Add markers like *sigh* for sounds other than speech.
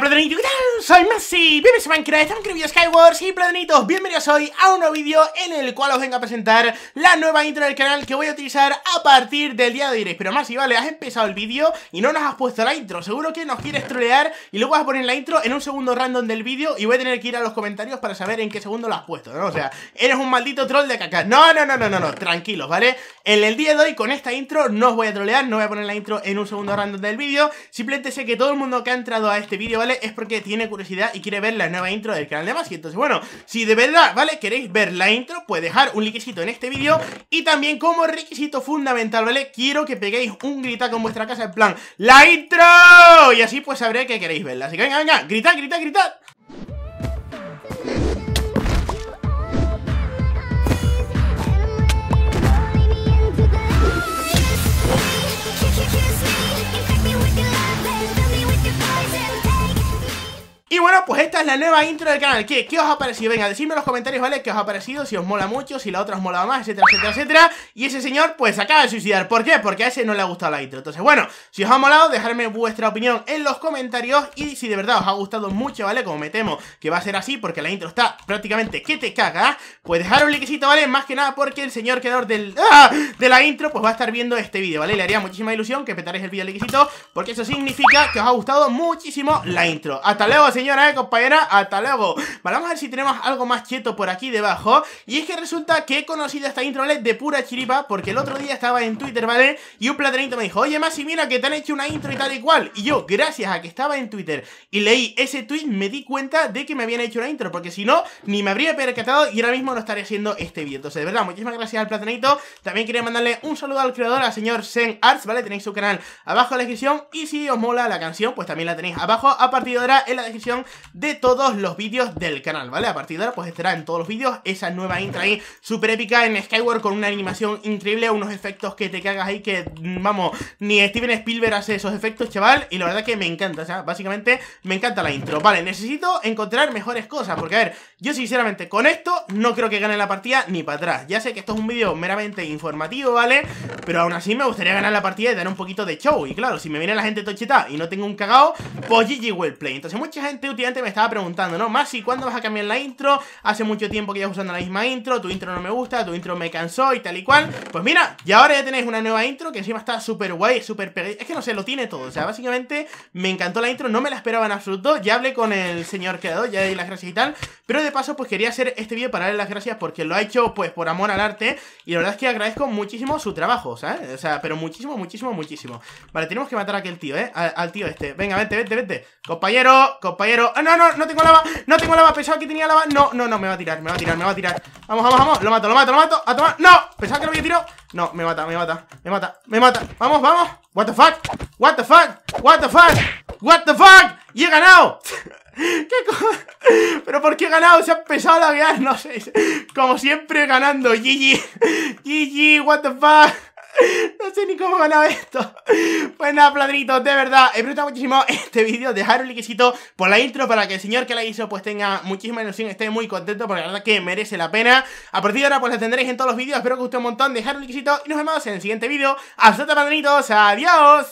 ¿qué tal? Soy Messi, bienvenidos a Minecraft, estamos en Skywars y Platonitos, bienvenidos hoy a un nuevo vídeo en el cual os vengo a presentar la nueva intro del canal que voy a utilizar a partir del día de hoy Pero más vale, has empezado el vídeo y no nos has puesto la intro, seguro que nos quieres trolear y luego vas a poner la intro en un segundo random del vídeo y voy a tener que ir a los comentarios para saber en qué segundo lo has puesto, ¿no? O sea, eres un maldito troll de caca, no, no, no, no, no, no, tranquilos, ¿vale? En el día de hoy con esta intro no os voy a trolear, no voy a poner la intro en un segundo random del vídeo, simplemente sé que todo el mundo que ha entrado a este vídeo, ¿vale? Es porque tiene curiosidad y quiere ver la nueva intro del canal de Y Entonces, bueno, si de verdad, ¿vale? Queréis ver la intro, pues dejar un likecito en este vídeo Y también como requisito fundamental, ¿vale? Quiero que peguéis un grita con vuestra casa en plan ¡La intro! Y así pues sabré que queréis verla Así que venga, venga, gritad, gritad, gritad pues esta es la nueva intro del canal ¿Qué, ¿Qué os ha parecido? Venga, decidme en los comentarios, ¿vale? ¿Qué os ha parecido? Si os mola mucho, si la otra os molaba más, etcétera, etcétera, etcétera Y ese señor, pues acaba de suicidar ¿Por qué? Porque a ese no le ha gustado la intro Entonces, bueno, si os ha molado, dejadme vuestra opinión en los comentarios Y si de verdad os ha gustado mucho, ¿vale? Como me temo que va a ser así porque la intro está prácticamente que te caga Pues dejar un likecito, ¿vale? Más que nada porque el señor creador del, ¡ah! de la intro pues va a estar viendo este vídeo, ¿vale? Le haría muchísima ilusión que petaréis el vídeo likecito Porque eso significa que os ha gustado muchísimo la intro Hasta luego, señora compañera hasta luego. Vale, vamos a ver si tenemos algo más cheto por aquí debajo. Y es que resulta que he conocido esta intro, vale de pura chiripa, porque el otro día estaba en Twitter, ¿vale? Y un platanito me dijo, oye, Masi, mira que te han hecho una intro y tal y cual. Y yo, gracias a que estaba en Twitter y leí ese tweet, me di cuenta de que me habían hecho una intro, porque si no, ni me habría percatado y ahora mismo lo estaré haciendo este vídeo. Entonces, de verdad, muchísimas gracias al platanito. También quería mandarle un saludo al creador, al señor Sen Arts, ¿vale? Tenéis su canal abajo en la descripción. Y si os mola la canción, pues también la tenéis abajo a partir de ahora en la descripción de todos los vídeos del canal, ¿vale? A partir de ahora pues estará en todos los vídeos esa nueva intro ahí súper épica en Skyward con una animación increíble, unos efectos que te cagas ahí que, mm, vamos, ni Steven Spielberg hace esos efectos, chaval, y la verdad que me encanta, o sea, básicamente me encanta la intro. Vale, necesito encontrar mejores cosas, porque a ver, yo sinceramente con esto no creo que gane la partida ni para atrás. Ya sé que esto es un vídeo meramente informativo, ¿vale? Pero aún así me gustaría ganar la partida y dar un poquito de show, y claro, si me viene la gente tochita y no tengo un cagao, pues GG Wellplay, Entonces mucha gente utiliza me estaba preguntando, ¿no? Masi, ¿cuándo vas a cambiar la intro? Hace mucho tiempo que ya usando la misma intro, tu intro no me gusta, tu intro me cansó y tal y cual. Pues mira, y ahora ya tenéis una nueva intro que encima está súper guay, súper Es que no sé, lo tiene todo. O sea, básicamente me encantó la intro, no me la esperaba en absoluto. Ya hablé con el señor creador, ya di las gracias y tal. Pero de paso, pues quería hacer este vídeo para darle las gracias porque lo ha hecho, pues, por amor al arte. Y la verdad es que agradezco muchísimo su trabajo, ¿sabes? O sea, pero muchísimo, muchísimo, muchísimo. Vale, tenemos que matar a aquel tío, ¿eh? Al, al tío este. Venga, vente, vente, vente. Compañero, compañero. Ah, no, no! ¡No tengo lava! ¡No tengo lava! Pensaba que tenía lava. No, no, no, me va a tirar, me va a tirar, me va a tirar. Vamos, vamos, vamos. Lo mato, lo mato, lo mato. A tomar. ¡No! Pensaba que lo había tirado. No, me mata, me mata, me mata, me mata. Vamos, vamos. What the fuck? What the fuck? What the fuck? What the fuck? Y he ganado. *laughs* ¿Qué co ¿Pero por qué he ganado? Se ha empezado a laguear, no sé. Como siempre ganando. GG. GG, what the fuck no sé ni cómo he esto. *laughs* Pues nada, platritos de verdad, he disfrutado muchísimo *laughs* este vídeo. Dejar un likecito por la intro para que el señor que la hizo pues tenga muchísima ilusión, esté muy contento porque la verdad que merece la pena. A partir de ahora pues la tendréis en todos los vídeos. Espero que os guste un montón. Dejar un likecito y nos vemos en el siguiente vídeo. Hasta padritos, adiós.